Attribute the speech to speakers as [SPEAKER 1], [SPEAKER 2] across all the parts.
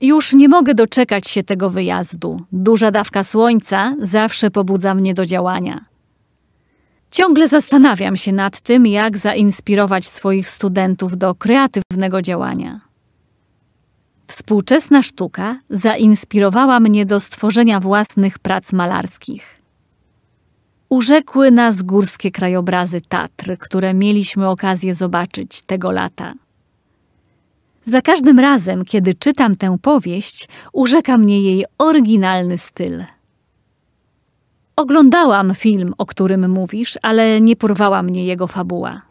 [SPEAKER 1] Już nie mogę doczekać się tego wyjazdu. Duża dawka słońca zawsze
[SPEAKER 2] pobudza mnie do działania. Ciągle zastanawiam się nad tym, jak zainspirować swoich studentów do kreatywnego działania. Współczesna sztuka zainspirowała mnie do stworzenia własnych prac malarskich. Urzekły nas górskie krajobrazy Tatr, które mieliśmy okazję zobaczyć tego lata. Za każdym razem, kiedy czytam tę powieść, urzeka mnie jej oryginalny styl. Oglądałam film, o którym mówisz, ale nie porwała mnie jego fabuła.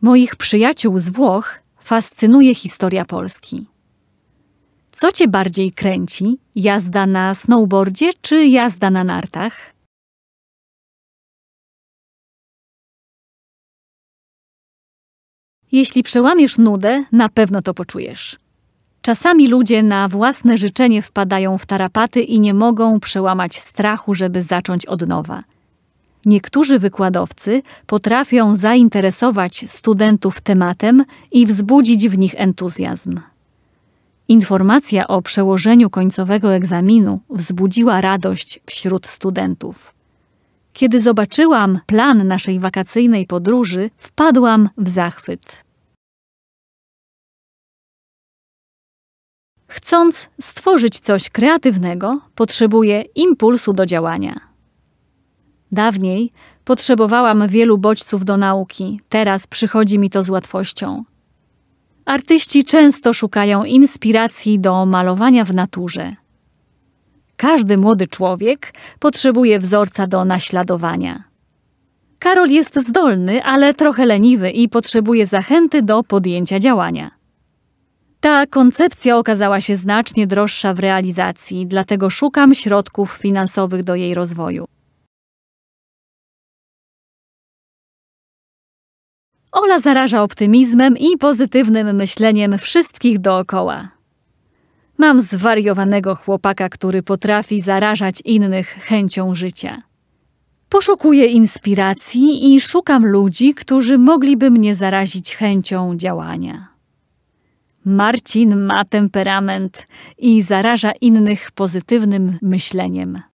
[SPEAKER 2] Moich przyjaciół z Włoch fascynuje historia Polski.
[SPEAKER 1] Co cię bardziej kręci? Jazda na snowboardzie czy jazda na nartach? Jeśli przełamiesz nudę, na pewno to poczujesz.
[SPEAKER 2] Czasami ludzie na własne życzenie wpadają w tarapaty i nie mogą przełamać strachu, żeby zacząć od nowa. Niektórzy wykładowcy potrafią zainteresować studentów tematem i wzbudzić w nich entuzjazm. Informacja o przełożeniu końcowego egzaminu wzbudziła radość wśród studentów. Kiedy zobaczyłam plan naszej wakacyjnej
[SPEAKER 1] podróży, wpadłam w zachwyt. Chcąc stworzyć coś kreatywnego, potrzebuję impulsu
[SPEAKER 2] do działania. Dawniej potrzebowałam wielu bodźców do nauki, teraz przychodzi mi to z łatwością. Artyści często szukają inspiracji do malowania w naturze. Każdy młody człowiek potrzebuje wzorca do naśladowania. Karol jest zdolny, ale trochę leniwy i potrzebuje zachęty do podjęcia działania. Ta koncepcja okazała się znacznie droższa w realizacji, dlatego szukam środków finansowych
[SPEAKER 1] do jej rozwoju. Ola zaraża optymizmem i pozytywnym myśleniem wszystkich
[SPEAKER 2] dookoła. Mam zwariowanego chłopaka, który potrafi zarażać innych chęcią życia. Poszukuję inspiracji i szukam ludzi, którzy mogliby mnie zarazić chęcią działania. Marcin
[SPEAKER 1] ma temperament i zaraża innych pozytywnym myśleniem.